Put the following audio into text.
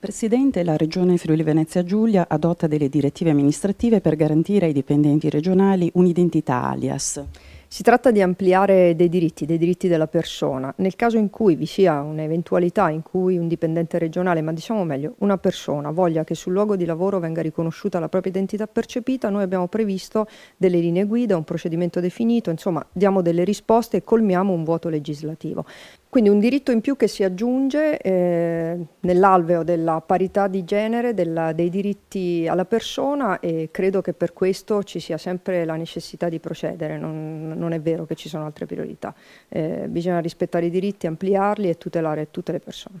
Presidente, la Regione Friuli Venezia Giulia adotta delle direttive amministrative per garantire ai dipendenti regionali un'identità alias. Si tratta di ampliare dei diritti, dei diritti della persona. Nel caso in cui vi sia un'eventualità in cui un dipendente regionale, ma diciamo meglio una persona, voglia che sul luogo di lavoro venga riconosciuta la propria identità percepita, noi abbiamo previsto delle linee guida, un procedimento definito, insomma diamo delle risposte e colmiamo un vuoto legislativo. Quindi un diritto in più che si aggiunge eh, nell'alveo della parità di genere, della, dei diritti alla persona e credo che per questo ci sia sempre la necessità di procedere, non, non è vero che ci sono altre priorità, eh, bisogna rispettare i diritti, ampliarli e tutelare tutte le persone.